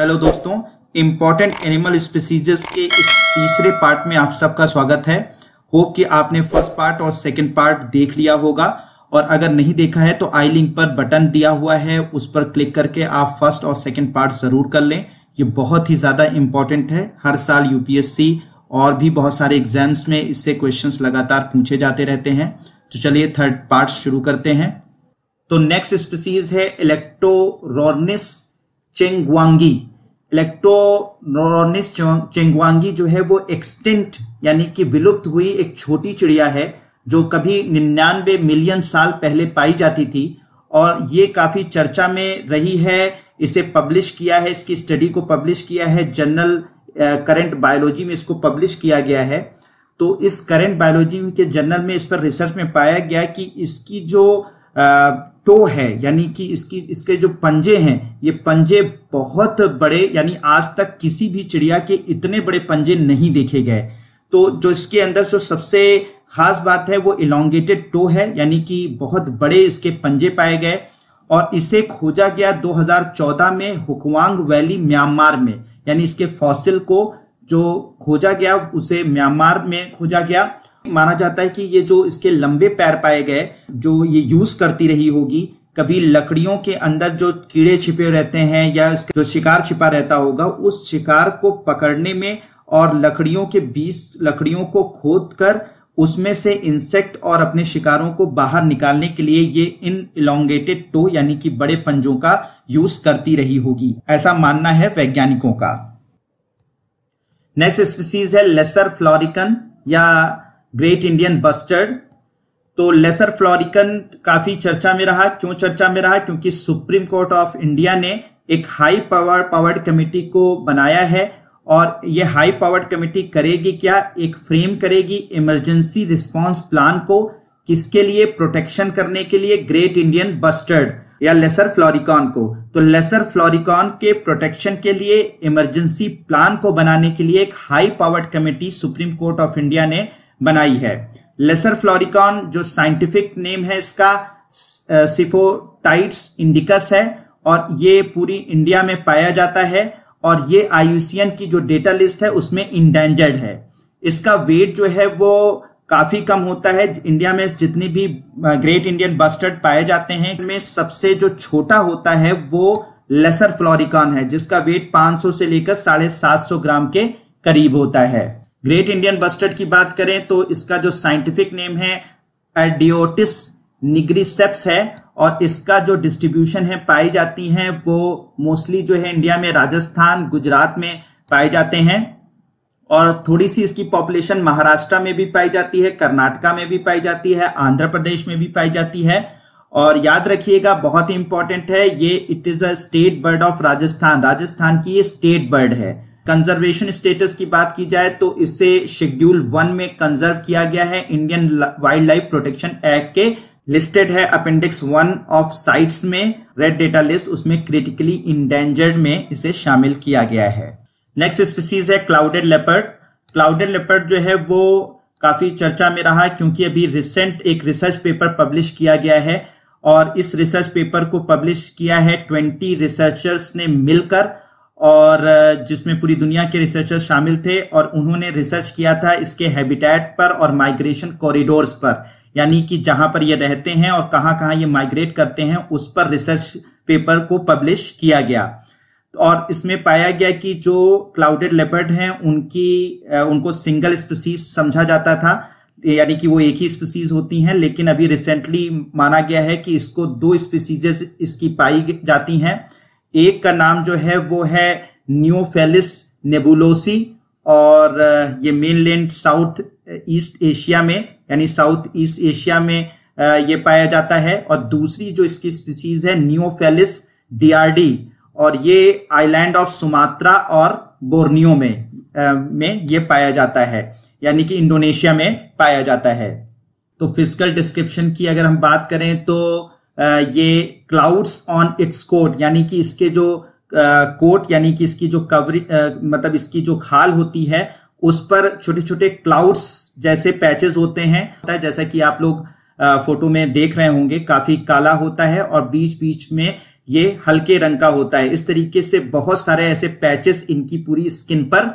hello दोस्तों important animal स्पीसीजेस के इस तीसरे पार्ट में आप सबका स्वागत है होप कि आपने फर्स्ट पार्ट और सेकंड पार्ट देख लिया होगा और अगर नहीं देखा है तो आई लिंक पर बटन दिया हुआ है उस पर क्लिक करके आप फर्स्ट और सेकंड पार्ट ज़रूर कर लें ये बहुत ही ज़्यादा इम्पॉर्टेंट है हर साल यूपीएससी और भी बहुत सारे एग्जाम्स में इससे क्वेश्चन लगातार पूछे जाते रहते हैं तो चलिए थर्ड पार्ट शुरू करते हैं तो नेक्स्ट स्पीसीज है इलेक्टोरॉर्निस चेंगवांगी इलेक्ट्रोनिस चेंगवांगी जो है वो एक्सटिंट यानी कि विलुप्त हुई एक छोटी चिड़िया है जो कभी निन्यानवे मिलियन साल पहले पाई जाती थी और ये काफ़ी चर्चा में रही है इसे पब्लिश किया है इसकी स्टडी को पब्लिश किया है जर्नल करंट बायोलॉजी में इसको पब्लिश किया गया है तो इस करंट बायोलॉजी के जर्नल में इस पर रिसर्च में पाया गया कि इसकी जो टो है यानी कि इसकी इसके जो पंजे हैं ये पंजे बहुत बड़े यानी आज तक किसी भी चिड़िया के इतने बड़े पंजे नहीं देखे गए तो जो इसके अंदर जो सबसे खास बात है वो इलांगेटेड टो है यानी कि बहुत बड़े इसके पंजे पाए गए और इसे खोजा गया 2014 में हुकवांग वैली म्यांमार में यानी इसके फॉसिल को जो खोजा गया उसे म्यांमार में खोजा गया माना जाता है कि ये जो इसके लंबे पैर पाए गए जो ये यूज करती रही होगी कभी लकड़ियों के अंदर जो कीड़े छिपे रहते हैं या इसके जो शिकार छिपा रहता होगा उस शिकार को पकड़ने में और लकड़ियों के बीस लकड़ियों को खोद कर उसमें से इंसेक्ट और अपने शिकारों को बाहर निकालने के लिए ये इन इलांगेटेड टो यानी कि बड़े पंजों का यूज करती रही होगी ऐसा मानना है वैज्ञानिकों का नेक्स्ट स्पीसीज है लेसर फ्लोरिकन या ग्रेट इंडियन बस्टर्ड तो लेसर फ्लोरिकन काफी चर्चा में रहा क्यों चर्चा में रहा क्योंकि सुप्रीम कोर्ट ऑफ इंडिया ने एक हाई पावर पावर्ड कमेटी को बनाया है और ये हाई पावर्ड कमेटी करेगी क्या एक फ्रेम करेगी इमरजेंसी रिस्पांस प्लान को किसके लिए प्रोटेक्शन करने के लिए ग्रेट इंडियन बस्टर्ड या लेसर फ्लोरिकॉन को तो लेसर फ्लोरिकॉन के प्रोटेक्शन के लिए इमरजेंसी प्लान को बनाने के लिए एक high powered committee supreme court of India ने बनाई है लेसर फ्लोरिकॉन जो साइंटिफिक नेम है इसका सिफोटाइट्स इंडिकस है और ये पूरी इंडिया में पाया जाता है और ये आयुसियन की जो डेटा लिस्ट है उसमें इंडेंजर्ड है इसका वेट जो है वो काफी कम होता है इंडिया में जितनी भी ग्रेट इंडियन बस्टर्ड पाए जाते हैं में सबसे जो छोटा होता है वो लेसर फ्लोरिकॉन है जिसका वेट 500 से लेकर साढ़े सात सौ ग्राम के करीब होता है ग्रेट इंडियन बस्टर्ड की बात करें तो इसका जो साइंटिफिक नेम है एडियोटिस निग्रीसेप्स है और इसका जो डिस्ट्रीब्यूशन है पाई जाती हैं वो मोस्टली जो है इंडिया में राजस्थान गुजरात में पाए जाते हैं और थोड़ी सी इसकी पॉपुलेशन महाराष्ट्र में भी पाई जाती है कर्नाटका में भी पाई जाती है आंध्र प्रदेश में भी पाई जाती है और याद रखिएगा बहुत ही इंपॉर्टेंट है ये it is a state bird of Rajasthan Rajasthan की ये स्टेट बर्ड है कंजर्वेशन स्टेटस की बात की जाए तो इसे शेड्यूल वन में कंजर्व किया गया है Indian wild life protection act के लिस्टेड है अपेंडिक्स वन ऑफ साइट्स में रेड डेटा लिस्ट उसमें क्रिटिकली इंडेंजर्ड में इसे शामिल किया गया है नेक्स्ट स्पीसीज है क्लाउडेड लेपर्ड क्लाउडेड लेपर्ड जो है वो काफी चर्चा में रहा क्योंकि अभी रिसेंट एक रिसर्च पेपर पब्लिश किया गया है और इस रिसर्च पेपर को पब्लिश किया है ट्वेंटी रिसर्चर्स ने मिलकर और जिसमें पूरी दुनिया के रिसर्चर शामिल थे और उन्होंने रिसर्च किया था इसके हैबिटेट पर और माइग्रेशन कॉरिडोर्स पर यानी कि जहां पर ये रहते हैं और कहां कहां ये माइग्रेट करते हैं उस पर रिसर्च पेपर को पब्लिश किया गया और इसमें पाया गया कि जो क्लाउडेड लेपर्ड हैं उनकी उनको सिंगल स्पीसीज समझा जाता था यानी कि वो एक ही स्पीसीज होती हैं लेकिन अभी रिसेंटली माना गया है कि इसको दो स्पीसीज इसकी पाई जाती हैं एक का नाम जो है वो है न्यूफेलिस नेबुलोसी और ये मेनलैंड साउथ ईस्ट एशिया में यानी साउथ ईस्ट एशिया में ये पाया जाता है और दूसरी जो इसकी स्पीसीज है न्यूफेलिस डीआरडी और ये आइलैंड ऑफ सुमात्रा और बोर्नियो में में ये पाया जाता है यानी कि इंडोनेशिया में पाया जाता है तो फिजिकल डिस्क्रिप्शन की अगर हम बात करें तो ये क्लाउड्स ऑन इट्स कोट यानी कि इसके जो कोट यानी कि इसकी जो कवरी मतलब इसकी जो खाल होती है उस पर छोटे छोटे क्लाउड्स जैसे पैचेस होते हैं जैसा कि आप लोग फोटो में देख रहे होंगे काफी काला होता है और बीच बीच में ये हल्के रंग का होता है इस तरीके से बहुत सारे ऐसे पैचेस इनकी पूरी स्किन पर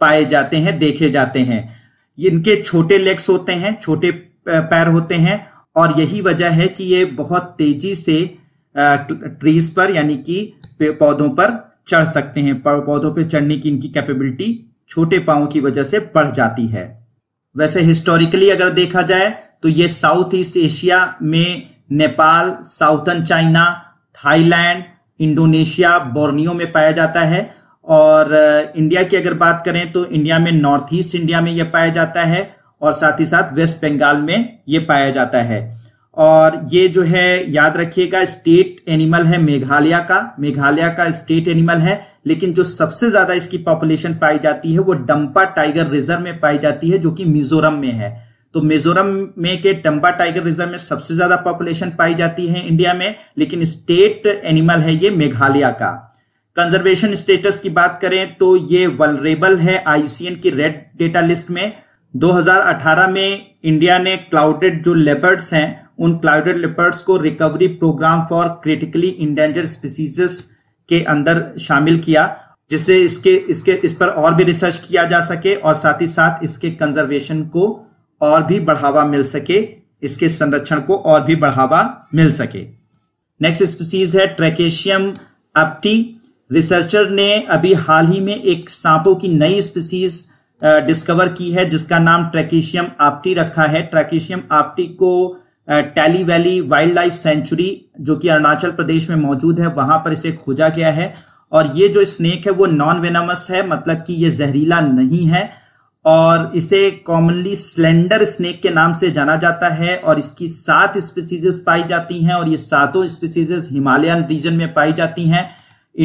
पाए जाते हैं देखे जाते हैं इनके छोटे लेग्स होते हैं छोटे पैर होते हैं और यही वजह है कि ये बहुत तेजी से ट्रीज पर यानी कि पौधों पर चढ़ सकते हैं पौधों पर चढ़ने की इनकी कैपेबिलिटी छोटे पाओं की वजह से बढ़ जाती है वैसे हिस्टोरिकली अगर देखा जाए तो ये साउथ ईस्ट एशिया में Nepal southern China Thailand Indonesia Borneo में पाया जाता है और इंडिया की अगर बात करें तो इंडिया में नॉर्थ ईस्ट इंडिया में यह पाया जाता है और साथ ही साथ वेस्ट बंगाल में ये पाया जाता है और ये जो है याद रखिएगा स्टेट एनिमल है मेघालय का मेघालय का स्टेट एनिमल है लेकिन जो सबसे ज्यादा इसकी पॉपुलेशन पाई जाती है वो डंपा टाइगर रिजर्व में पाई जाती है जो कि मिजोरम में है तो मिजोरम में के डंपा टाइगर रिजर्व में सबसे ज्यादा पॉपुलेशन पाई जाती है इंडिया में लेकिन स्टेट एनिमल है ये मेघालय का कंजर्वेशन स्टेटस की बात करें तो ये वलरेबल है आईयूसीएन की रेड डेटा लिस्ट में 2018 में इंडिया ने क्लाउडेड जो लेपर्ड्स हैं उन क्लाउडेड लेपर्ड्स को recovery programme for critically endanger species के अंदर शामिल किया जिससे इसके इसके इस पर और भी रिसर्च किया जा सके और साथ ही साथ इसके कंजर्वेशन को और भी बढ़ावा मिल सके इसके संरक्षण को और भी बढ़ावा मिल सके नेक्स्ट स्पीसीज है ट्रेकेशियम अपटी रिसर्चर ने अभी हाल ही में एक सांपों की नई स्पीसीज डिस्कवर की है जिसका नाम ट्रैकेशियम आप्टी रखा है ट्रैकेशियम आप्टी को Talle valley wild life sanctuary जो कि अरुणाचल प्रदेश में मौजूद है वहां पर इसे खोजा गया है और ये जो स्नेक है वो नॉन वेनामस है मतलब कि ये जहरीला नहीं है और इसे कॉमनली स्लेंडर स्नेक के नाम से जाना जाता है और इसकी सात स्पीसीजेस पाई जाती हैं और ये सातों स्पीसीजेस हिमालयन रीजन में पाई जाती हैं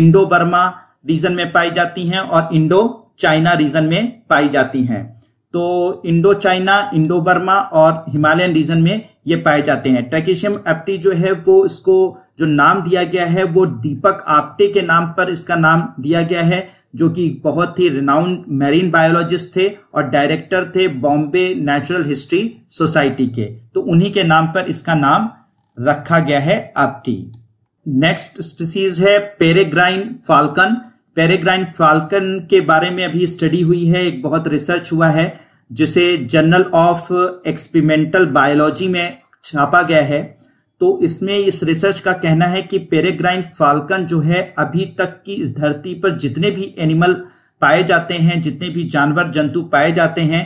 इंडो बर्मा रीजन में पाई जाती हैं और इंडो चाइना रीजन में पाई जाती हैं तो इंडो चाइना इंडो बर्मा और हिमालयन रीजन में ये पाए जाते हैं ट्रेकिशियम एप्टी जो है वो इसको जो नाम दिया गया है वो दीपक आप्टे के नाम पर इसका नाम दिया गया है जो कि बहुत ही रिनाउंड मैरीन बायोलॉजिस्ट थे और डायरेक्टर थे बॉम्बे नेचुरल हिस्ट्री सोसाइटी के तो उन्हीं के नाम पर इसका नाम रखा गया है आप्टी नेक्स्ट स्पीसीज है पेरेग्राइन फाल्कन पेरेग्राइन फाल्कन के बारे में अभी स्टडी हुई है एक बहुत रिसर्च हुआ है जिसे जर्नल ऑफ एक्सपेरिमेंटल बायोलॉजी में छापा गया है तो इसमें इस रिसर्च का कहना है कि पेरेग्राइन फाल्कन जो है अभी तक की इस धरती पर जितने भी एनिमल पाए जाते हैं जितने भी जानवर जंतु पाए जाते हैं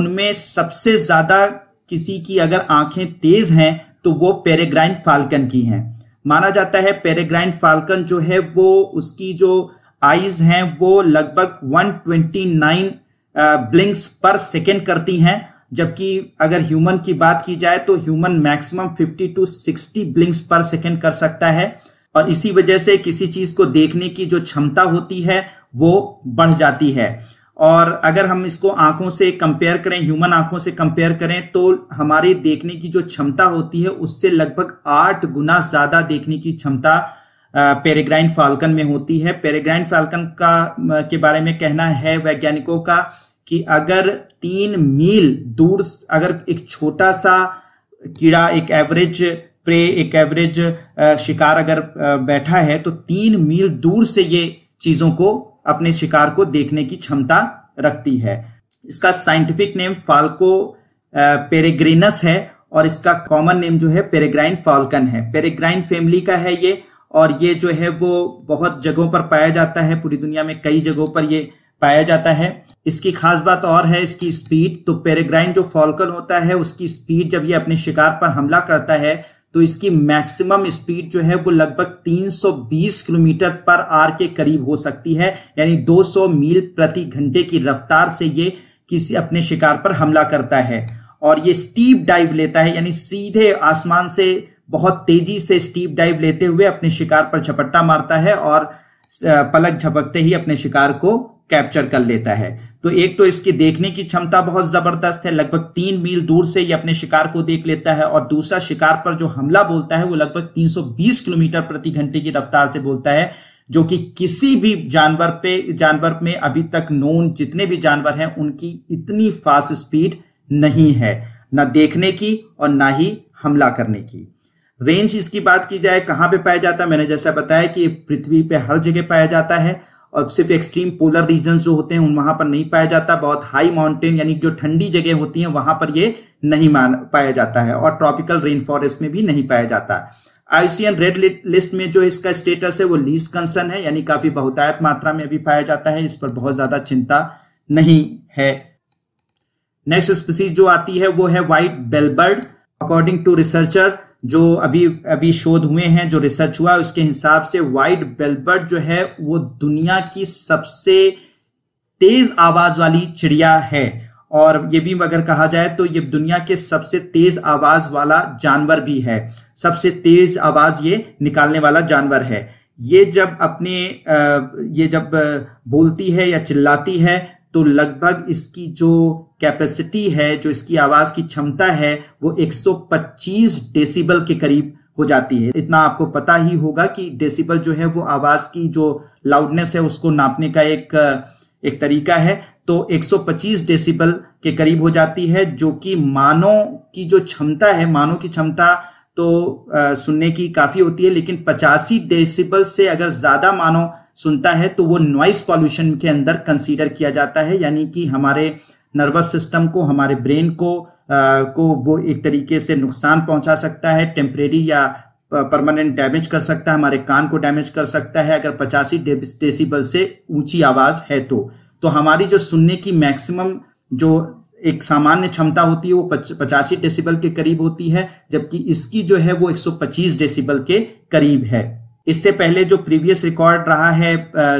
उनमें सबसे ज्यादा किसी की अगर आंखें तेज हैं तो वो पेरेग्राइन फाल्कन की हैं माना जाता है पेरेग्राइन फाल्कन जो है वो उसकी जो आईज हैं वो लगभग 129 ब्लिंक्स पर सेकेंड करती हैं जबकि अगर ह्यूमन की बात की जाए तो human maximum 50 to 60 blinks per second कर सकता है और इसी वजह से किसी चीज को देखने की जो क्षमता होती है वो बढ़ जाती है और अगर हम इसको आंखों से कंपेयर करें ह्यूमन आंखों से कंपेयर करें तो हमारे देखने की जो क्षमता होती है उससे लगभग आठ गुना ज्यादा देखने की क्षमता पेरेग्राइन फाल्कन में होती है पेरेग्राइन फाल्कन का के बारे में कहना है वैज्ञानिकों का कि अगर तीन मील दूर अगर एक छोटा सा कीड़ा एक एवरेज प्रे एक एवरेज शिकार अगर बैठा है तो तीन मील दूर से ये चीजों को अपने शिकार को देखने की क्षमता रखती है इसका साइंटिफिक नेम फाल्को पेरेग्रिनस है और इसका कॉमन नेम जो है पेरेग्राइन फाल्कन है पेरेग्राइन फैमिली का है ये और ये जो है वो बहुत जगहों पर पाया जाता है पूरी दुनिया में कई जगहों पर ये पाया जाता है इसकी खास बात और है इसकी स्पीड तो पेरेग्राइन जो फॉल्कन होता है उसकी स्पीड जब ये अपने शिकार पर हमला करता है तो इसकी मैक्सिमम स्पीड जो है वो लगभग 320 किलोमीटर पर आर के करीब हो सकती है यानी 200 मील प्रति घंटे की रफ्तार से ये किसी अपने शिकार पर हमला करता है और ये स्टीप डाइव लेता है यानी सीधे आसमान से बहुत तेजी से स्टीप डाइव लेते हुए अपने शिकार पर झपट्टा मारता है और पलक झपकते ही अपने शिकार को कैप्चर कर लेता है तो एक तो इसकी देखने की क्षमता बहुत जबरदस्त है लगभग तीन मील दूर से ये अपने शिकार को देख लेता है और दूसरा शिकार पर जो हमला बोलता है वो लगभग 320 किलोमीटर प्रति घंटे की रफ्तार से बोलता है जो कि किसी भी जानवर पे जानवर में अभी तक नोन जितने भी जानवर हैं उनकी इतनी फास्ट स्पीड नहीं है ना देखने की और ना ही हमला करने की रेंज इसकी बात की जाए कहाँ पे पाया जाता है मैंने जैसा बताया कि पृथ्वी पे हर जगह पाया जाता है और सिर्फ एक्सट्रीम पोलर रीजन जो होते हैं उन वहां पर नहीं पाया जाता बहुत हाई माउंटेन यानी जो ठंडी जगह होती है वहां पर ये नहीं मान पाया जाता है और ट्रॉपिकल रेन फॉरेस्ट में भी नहीं पाया जाता आईसीएन रेड लिस्ट में जो इसका स्टेटस है वो लीज कंसर्न है यानी काफी बहुतायत मात्रा में भी पाया जाता है इस पर बहुत ज्यादा चिंता नहीं है नेक्स्ट स्पीसीज जो आती है वो है white bellbird according to researcher जो अभी अभी शोध हुए हैं जो रिसर्च हुआ उसके हिसाब से वाइट बेलबर्ड जो है वो दुनिया की सबसे तेज आवाज वाली चिड़िया है और ये भी अगर कहा जाए तो ये दुनिया के सबसे तेज आवाज वाला जानवर भी है सबसे तेज आवाज ये निकालने वाला जानवर है ये जब अपने ये जब बोलती है या चिल्लाती है तो लगभग इसकी जो कैपेसिटी है जो इसकी आवाज की क्षमता है वो 125 डेसिबल के करीब हो जाती है इतना आपको पता ही होगा कि डेसिबल जो है वो आवाज की जो लाउडनेस है उसको नापने का एक एक तरीका है तो 125 डेसिबल के करीब हो जाती है जो कि मानव की जो क्षमता है मानव की क्षमता तो आ, सुनने की काफी होती है लेकिन पचासी डेसिबल से अगर ज्यादा मानव सुनता है तो वो नॉइस पॉल्यूशन के अंदर कंसीडर किया जाता है यानी कि हमारे नर्वस सिस्टम को हमारे ब्रेन को आ, को वो एक तरीके से नुकसान पहुंचा सकता है टेम्परेरी या परमानेंट डैमेज कर सकता है हमारे कान को डैमेज कर सकता है अगर पचासी डेसीबल से ऊंची आवाज है तो तो हमारी जो सुनने की मैक्सिमम जो एक सामान्य क्षमता होती है वो पचासी डेसिबल के करीब होती है जबकि इसकी जो है वो 125 डेसिबल के करीब है इससे पहले जो प्रीवियस रिकॉर्ड रहा है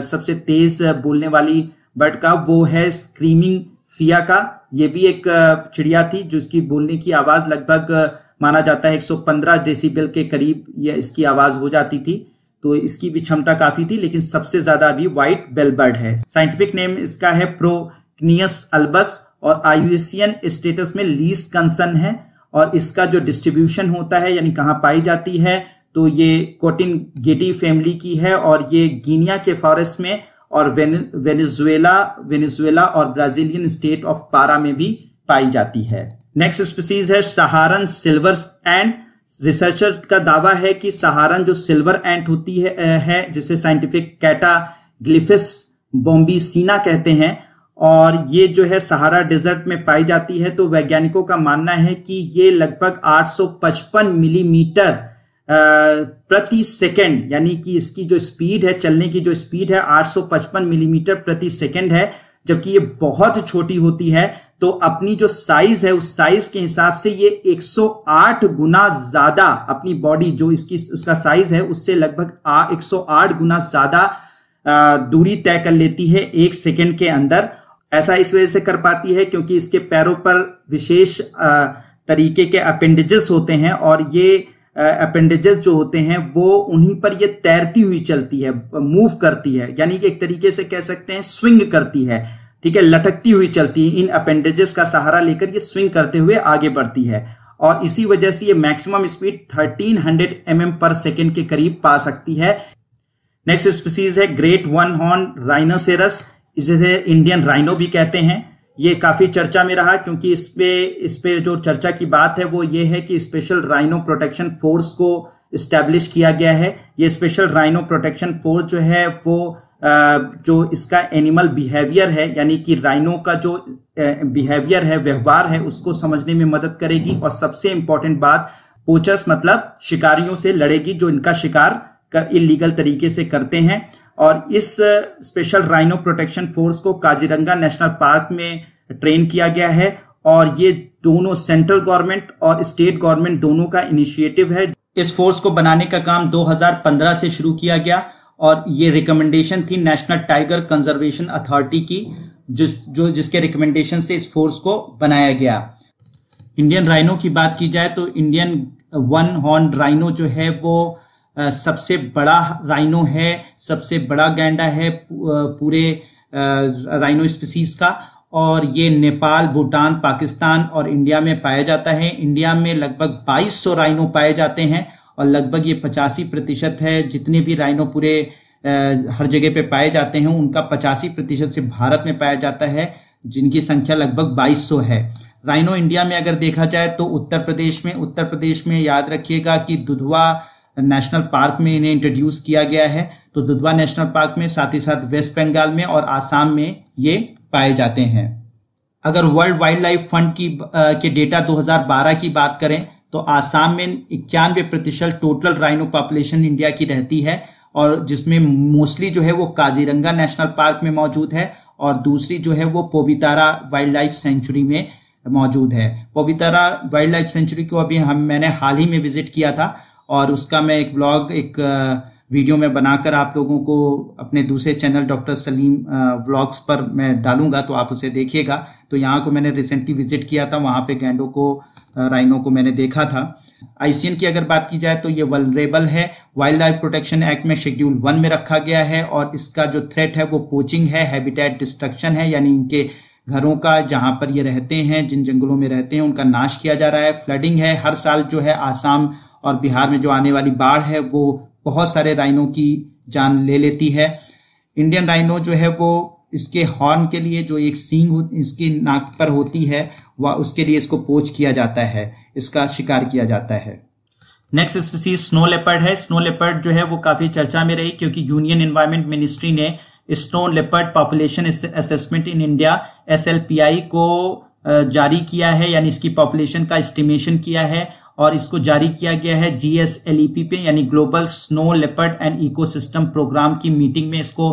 सबसे तेज बोलने वाली बर्ड का वो है स्क्रीमिंग फिया का ये भी एक चिड़िया थी जिसकी बोलने की आवाज लगभग माना जाता है 115 डेसिबल के करीब यह इसकी आवाज हो जाती थी तो इसकी भी क्षमता काफी थी लेकिन सबसे ज्यादा अभी व्हाइट बेलबर्ड है साइंटिफिक नेम इसका है प्रोनियस अल्बस और आयुएसियन स्टेटस में लीस्ट कंसर्न है और इसका जो डिस्ट्रीब्यूशन होता है यानी कहाँ पाई जाती है तो ये कोटिन गेटी फैमिली की है और ये गिनिया के फॉरेस्ट में और वेनेजुएला वेनेजुएला और ब्राजीलियन स्टेट ऑफ पारा में भी पाई जाती है नेक्स्ट स्पीसीज है सहारन सिल्वर एंड रिसर्चर का दावा है कि सहारन जो सिल्वर एंट होती है, है जिसे साइंटिफिक कैटा ग्लिफिस बोम्बीसीना कहते हैं और ये जो है सहारा डेजर्ट में पाई जाती है तो वैज्ञानिकों का मानना है कि ये लगभग 855 मिलीमीटर mm प्रति सेकंड यानी कि इसकी जो स्पीड है चलने की जो स्पीड है 855 मिलीमीटर प्रति सेकंड है जबकि ये बहुत छोटी होती है तो अपनी जो साइज है उस साइज के हिसाब से ये 108 गुना ज्यादा अपनी बॉडी जो इसकी उसका साइज है उससे लगभग 108 गुना ज्यादा दूरी तय कर लेती है एक सेकेंड के अंदर ऐसा इस वजह से कर पाती है क्योंकि इसके पैरों पर विशेष तरीके के अपेंडेजेस होते हैं और ये अपेंडेजेस जो होते हैं वो उन्हीं पर ये तैरती हुई चलती है मूव करती है यानी कि एक तरीके से कह सकते हैं स्विंग करती है ठीक है लटकती हुई चलती है इन अपेंडेजेस का सहारा लेकर ये स्विंग करते हुए आगे बढ़ती है और इसी वजह से ये maximum speed 1300 hundred mm per second के करीब पा सकती है नेक्स्ट स्पीसीज है ग्रेट वन हॉर्न राइनोसेरस इसे इंडियन राइनो भी कहते हैं ये काफ़ी चर्चा में रहा क्योंकि इस पे इस पे जो चर्चा की बात है वो ये है कि स्पेशल राइनो प्रोटेक्शन फोर्स को इस्टेब्लिश किया गया है ये स्पेशल राइनो प्रोटेक्शन फोर्स जो है वो जो इसका एनिमल बिहेवियर है यानी कि राइनो का जो बिहेवियर है व्यवहार है उसको समझने में मदद करेगी और सबसे इम्पोर्टेंट बात पोचस मतलब शिकारियों से लड़ेगी जो इनका शिकार इलीगल तरीके से करते हैं और इस स्पेशल राइनो प्रोटेक्शन फोर्स को काजीरंगा नेशनल पार्क में ट्रेन किया गया है और ये दोनों सेंट्रल गवर्नमेंट और स्टेट गवर्नमेंट दोनों का इनिशिएटिव है इस फोर्स को बनाने का काम 2015 से शुरू किया गया और ये रिकमेंडेशन थी नेशनल टाइगर कंजर्वेशन अथॉरिटी की जिस जो जिसके रिकमेंडेशन से इस फोर्स को बनाया गया इंडियन राइनो की बात की जाए तो इंडियन वन हॉर्न राइनो जो है वो सबसे बड़ा राइनो है सबसे बड़ा गैंडा है पूरे राइनो स्पीसीज का और ये नेपाल भूटान पाकिस्तान और इंडिया में पाया जाता है इंडिया में लगभग 2200 राइनो पाए जाते हैं और लगभग ये पचासी प्रतिशत है जितने भी राइनो पूरे हर जगह पे पाए जाते हैं उनका पचासी प्रतिशत से भारत में पाया जाता है जिनकी संख्या लगभग 2200 है राइनो इंडिया में अगर देखा जाए तो उत्तर प्रदेश में उत्तर प्रदेश में याद रखिएगा कि दुधवा नेशनल पार्क में इन्हें इंट्रोड्यूस किया गया है तो दुधवा नेशनल पार्क में साथ ही साथ वेस्ट बंगाल में और आसाम में ये पाए जाते हैं अगर वर्ल्ड वाइल्ड लाइफ फंड की आ, के डेटा 2012 की बात करें तो आसाम में इक्यानवे प्रतिशत टोटल राइनो पॉपुलेशन इंडिया की रहती है और जिसमें मोस्टली जो है वो काजीरंगा नेशनल पार्क में मौजूद है और दूसरी जो है वो पोबितारा वाइल्ड लाइफ सेंचुरी में मौजूद है पोबितारा वाइल्ड लाइफ सेंचुरी को अभी हम मैंने हाल ही में विजिट किया था और उसका मैं एक व्लॉग एक वीडियो में बनाकर आप लोगों को अपने दूसरे चैनल डॉक्टर सलीम व्लॉग्स पर मैं डालूंगा तो आप उसे देखिएगा तो यहाँ को मैंने रिसेंटली विजिट किया था वहाँ पे गैंडो को राइनो को मैंने देखा था आई की अगर बात की जाए तो ये वलरेबल है वाइल्ड लाइफ प्रोटेक्शन एक्ट में शेड्यूल वन में रखा गया है और इसका जो थ्रेट है वो पोचिंग है हैबिटेट डिस्ट्रक्शन है यानी इनके घरों का जहाँ पर ये रहते हैं जिन जंगलों में रहते हैं उनका नाश किया जा रहा है फ्लडिंग है हर साल जो है आसाम और बिहार में जो आने वाली बाढ़ है वो बहुत सारे राइनों की जान ले लेती है इंडियन राइनो जो है वो इसके हॉर्न के लिए जो एक सींग इसकी नाक पर होती है वह उसके लिए इसको पोच किया जाता है इसका शिकार किया जाता है नेक्स्ट स्पीसी स्नो लेपर्ड है स्नो लेपर्ड जो है वो काफ़ी चर्चा में रही क्योंकि यूनियन एनवायरमेंट मिनिस्ट्री ने snow leopard population assessment in India एस को जारी किया है यानी इसकी पॉपुलेशन का एस्टिमेशन किया है और इसको जारी किया गया है जीएसएलईपी e पे यानी global snow leopard and ecosystem programme की मीटिंग में इसको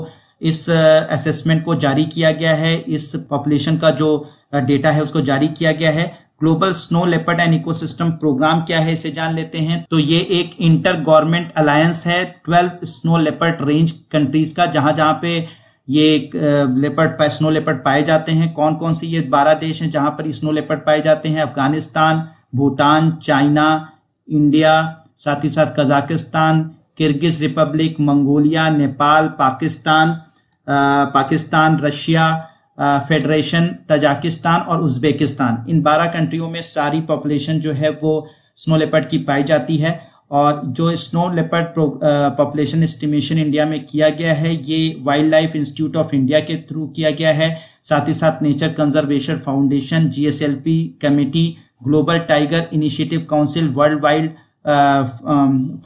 इस असेसमेंट uh, को जारी किया गया है इस पॉपुलेशन का जो डेटा uh, है उसको जारी किया गया है global snow leopard and ecosystem programme क्या है इसे जान लेते हैं तो ये एक इंटर गवर्नमेंट अलायंस है twelve snow leopard range countries का जहां जहां पे ये लेपर्ड स्नो लेपर्ड पाए जाते हैं कौन कौन सी ये बारह देश हैं जहां पर स्नो लेपर्ड पाए जाते हैं अफगानिस्तान भूटान चाइना इंडिया साथ ही साथ Kazakhstan Kyrgyz republic Mongolia Nepal Pakistan आ, पाकिस्तान रशिया फेडरेशन तजाकिस्तान और उज्बेकिस्तान इन बारह कंट्रियों में सारी पॉपुलेशन जो है वो स्नो लेपर्ड की पाई जाती है और जो snow leopard population estimation India में किया गया है ये wild life institute of India के थ्रू किया गया है साथ ही साथ nature conservation foundation GSLP committee global tiger initiative council world wild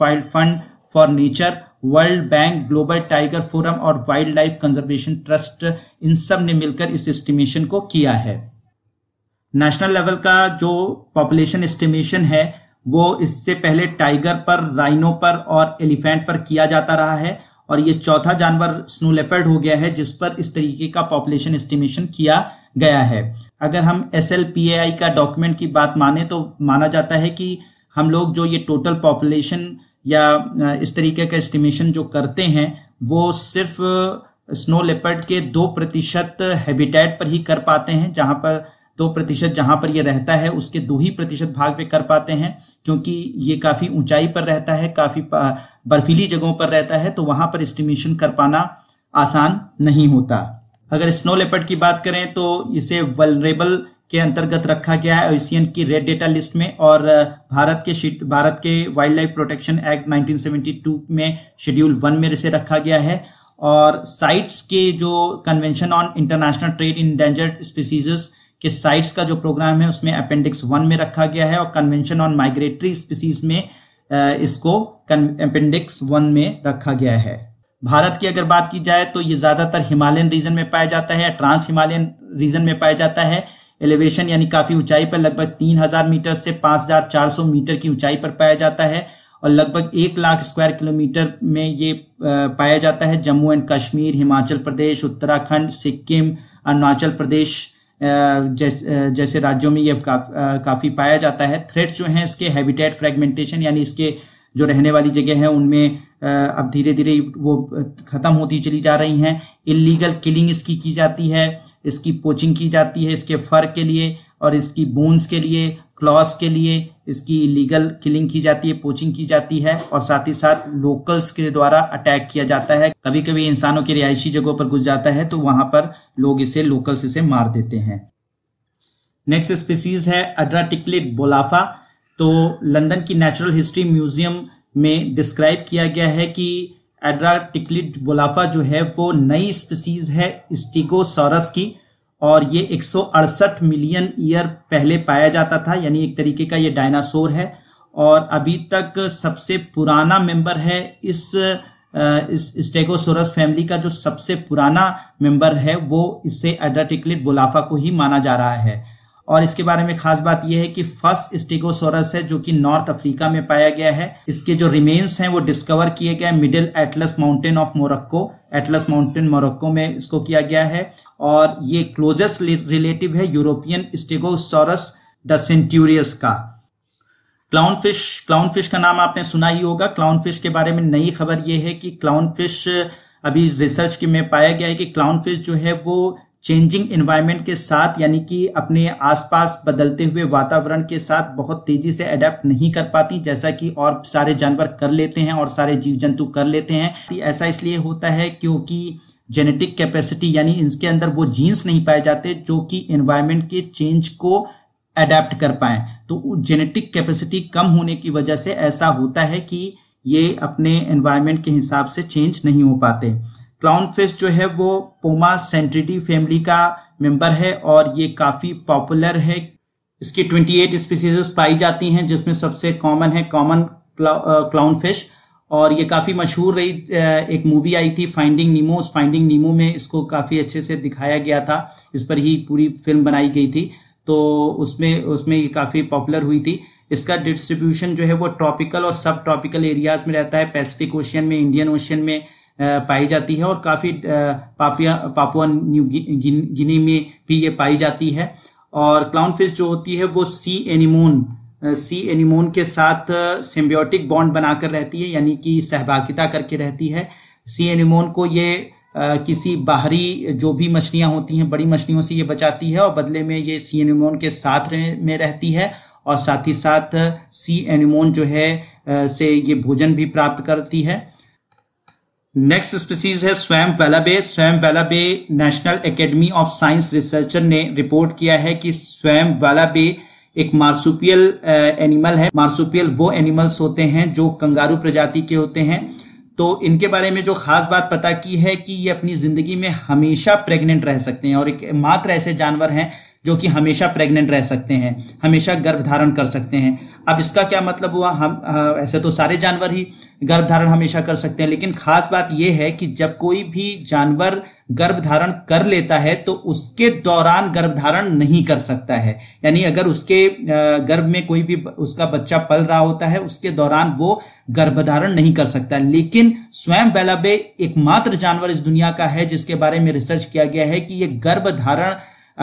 wild fund for nature world bank global tiger forum और वाइल्ड लाइफ कंजर्वेशन ट्रस्ट इन सब ने मिलकर इस एस्टिमेशन को किया है नेशनल लेवल का जो पॉपुलेशन एस्टिमेशन है वो इससे पहले टाइगर पर राइनो पर और एलिफेंट पर किया जाता रहा है और ये चौथा जानवर स्नो लेपर्ड हो गया है जिस पर इस तरीके का पॉपुलेशन एस्टिमेशन किया गया है अगर हम एस का डॉक्यूमेंट की बात माने तो माना जाता है कि हम लोग जो ये टोटल पॉपुलेशन या इस तरीके का एस्टिमेशन जो करते हैं वो सिर्फ स्नो लेपर्ड के दो प्रतिशत हैबिटेट पर ही कर पाते हैं जहाँ पर दो प्रतिशत जहां पर यह रहता है उसके दो ही प्रतिशत भाग पे कर पाते हैं क्योंकि ये काफ़ी ऊंचाई पर रहता है काफ़ी बर्फीली जगहों पर रहता है तो वहां पर एस्टिमेशन कर पाना आसान नहीं होता अगर स्नो लेपर्ड की बात करें तो इसे वलरेबल के अंतर्गत रखा गया है एशियन की रेड डेटा लिस्ट में और भारत के भारत के वाइल्ड लाइफ प्रोटेक्शन एक्ट 1972 में शेड्यूल वन में इसे रखा गया है और साइट्स के जो convention on international trade in endangered species कि साइट्स का जो प्रोग्राम है उसमें अपेंडिक्स वन में रखा गया है और कन्वेंशन ऑन माइग्रेटरी स्पीसीज में इसको अपेंडिक्स वन में रखा गया है भारत की अगर बात की जाए तो ये ज़्यादातर हिमालयन रीजन में पाया जाता है ट्रांस हिमालयन रीजन में पाया जाता है एलिवेशन यानी काफ़ी ऊंचाई पर लगभग 3000 मीटर से 5400 मीटर की ऊंचाई पर पाया जाता है और लगभग एक लाख स्क्वायर किलोमीटर में ये पाया जाता है जम्मू एंड कश्मीर हिमाचल प्रदेश उत्तराखंड सिक्किम अरुणाचल प्रदेश जैस, जैसे राज्यों में ये काफ, काफ़ी पाया जाता है थ्रेट्स जो हैं इसके हैबिटेट फ्रेगमेंटेशन यानी इसके जो रहने वाली जगह है उनमें अब धीरे धीरे वो ख़त्म होती चली जा रही हैं इलीगल किलिंग इसकी की जाती है इसकी पोचिंग की जाती है इसके फर के लिए और इसकी बोन्स के लिए क्लॉज के लिए इसकी इलीगल किलिंग की जाती है पोचिंग की जाती है और साथ ही साथ लोकल्स के द्वारा अटैक किया जाता है कभी कभी इंसानों की रिहायशी जगहों पर घुस जाता है तो वहां पर लोग इसे लोकल्स इसे मार देते हैं नेक्स्ट स्पीसीज है अड्रा टिकलिट बोलाफा तो लंदन की नेचुरल हिस्ट्री म्यूजियम में डिस्क्राइब किया गया है कि टिकलिट बोलाफा जो है वो नई स्पीसीज है स्टिगोसॉरस की और ये एक मिलियन ईयर पहले पाया जाता था यानी एक तरीके का ये डायनासोर है और अभी तक सबसे पुराना मेंबर है इस इस स्टेगोसोरस फैमिली का जो सबसे पुराना मेंबर है वो इसे एडाटिकलेट बुलाफा को ही माना जा रहा है और इसके बारे में खास बात यह है कि फर्स्ट स्टेगोसोरस है जो कि नॉर्थ अफ्रीका में पाया गया है इसके जो रिमेन्स हैं वो डिस्कवर किए गए Middle Atlas Mountain of Morocco Atlas Mountain Morocco में इसको किया गया है और ये क्लोजेस्ट रिलेटिव है यूरोपियन स्टेगोसोरस द सेंटूरियस का क्लाउन फिश क्लाउन फिश का नाम आपने सुना ही होगा क्लाउन फिश के बारे में नई खबर ये है कि क्लाउन फिश अभी रिसर्च के में पाया गया है कि क्लाउन फिश जो है वो चेंजिंग एनवायरनमेंट के साथ यानी कि अपने आसपास बदलते हुए वातावरण के साथ बहुत तेजी से अडेप्ट नहीं कर पाती जैसा कि और सारे जानवर कर लेते हैं और सारे जीव जंतु कर लेते हैं ऐसा इसलिए होता है क्योंकि जेनेटिक कैपेसिटी यानी इसके अंदर वो जीन्स नहीं पाए जाते जो कि इन्वायरमेंट के चेंज को अडेप्ट कर पाए तो जेनेटिक कैपेसिटी कम होने की वजह से ऐसा होता है कि ये अपने एनवायरनमेंट के हिसाब से चेंज नहीं हो पाते क्लाउन फिश जो है वो पोमा सेंट्रिटी फैमिली का मेंबर है और ये काफ़ी पॉपुलर है इसकी 28 स्पीसीज पाई जाती हैं जिसमें सबसे कॉमन है कॉमन क्लाउन फिश और ये काफ़ी मशहूर रही एक मूवी आई थी फाइंडिंग नीमो उस फाइंडिंग नीमो में इसको काफ़ी अच्छे से दिखाया गया था इस पर ही पूरी फिल्म बनाई गई थी तो उसमें उसमें ये काफ़ी पॉपुलर हुई थी इसका डिस्ट्रीब्यूशन जो है वो ट्रॉपिकल और सब ट्रॉपिकल एरियाज़ में रहता है पैसिफिक ओशियन में इंडियन ओशियन में पाई जाती है और काफ़ी पापिया पापुआ न्यू गिनी में भी ये पाई जाती है और क्लाउन फिश जो होती है वो सी एनिमोन सी एनिमोन के साथ सिम्बियोटिक बॉन्ड बनाकर रहती है यानी कि सहभागिता करके रहती है सी एनिमोन को ये आ, किसी बाहरी जो भी मछलियाँ होती हैं बड़ी मछलियों से ये बचाती है और बदले में ये सी एनिमोन के साथ रह, में रहती है और साथ ही साथ सी एनिमोन जो है आ, से ये भोजन भी प्राप्त करती है नेक्स्ट स्पीसीज है स्वयं वेलाबे स्वयं वेलाबे National Academy of Science researcher ने रिपोर्ट किया है कि स्वयं वेलाबे एक मार्सुपियल एनिमल uh, है मार्सुपियल वो एनिमल्स होते हैं जो कंगारू प्रजाति के होते हैं तो इनके बारे में जो खास बात पता की है कि ये अपनी जिंदगी में हमेशा प्रेग्नेंट रह सकते हैं और एक मात्र ऐसे जानवर हैं जो कि हमेशा प्रेग्नेंट रह सकते हैं हमेशा गर्भ धारण कर सकते हैं अब इसका क्या मतलब हुआ हम ऐसे तो सारे जानवर ही गर्भ धारण हमेशा कर सकते हैं लेकिन खास बात यह है कि जब कोई भी जानवर गर्भ धारण कर लेता है तो उसके दौरान गर्भ धारण नहीं कर सकता है यानी अगर उसके गर्भ में कोई भी उसका बच्चा पल रहा होता है उसके दौरान वो गर्भ धारण नहीं कर सकता लेकिन स्वयं बेलाबे एकमात्र जानवर इस दुनिया का है जिसके बारे में रिसर्च किया गया है कि ये गर्भ धारण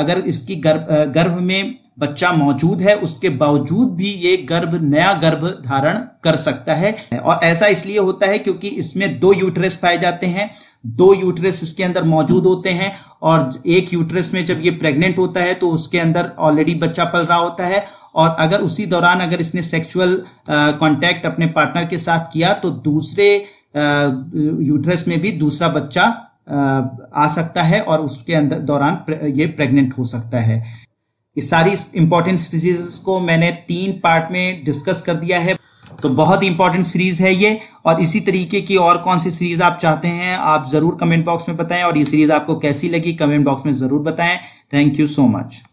अगर इसकी गर्भ गर्भ में बच्चा मौजूद है उसके बावजूद भी ये गर्भ नया गर्भ धारण कर सकता है और ऐसा इसलिए होता है क्योंकि इसमें दो यूट्रेस पाए जाते हैं दो यूट्रेस इसके अंदर मौजूद होते हैं और एक यूट्रेस में जब ये प्रेग्नेंट होता है तो उसके अंदर ऑलरेडी बच्चा पल रहा होता है और अगर उसी दौरान अगर इसने सेक्सुअल कांटेक्ट अपने पार्टनर के साथ किया तो दूसरे यूट्रस में भी दूसरा बच्चा आ सकता है और उसके अंदर दौरान ये प्रेग्नेंट हो सकता है इस सारी इंपॉर्टेंट स्पीसीज को मैंने तीन पार्ट में डिस्कस कर दिया है तो बहुत ही इंपॉर्टेंट सीरीज है ये और इसी तरीके की और कौन सी सीरीज आप चाहते हैं आप जरूर कमेंट बॉक्स में बताएं और ये सीरीज आपको कैसी लगी कमेंट बॉक्स में जरूर बताएं थैंक यू सो मच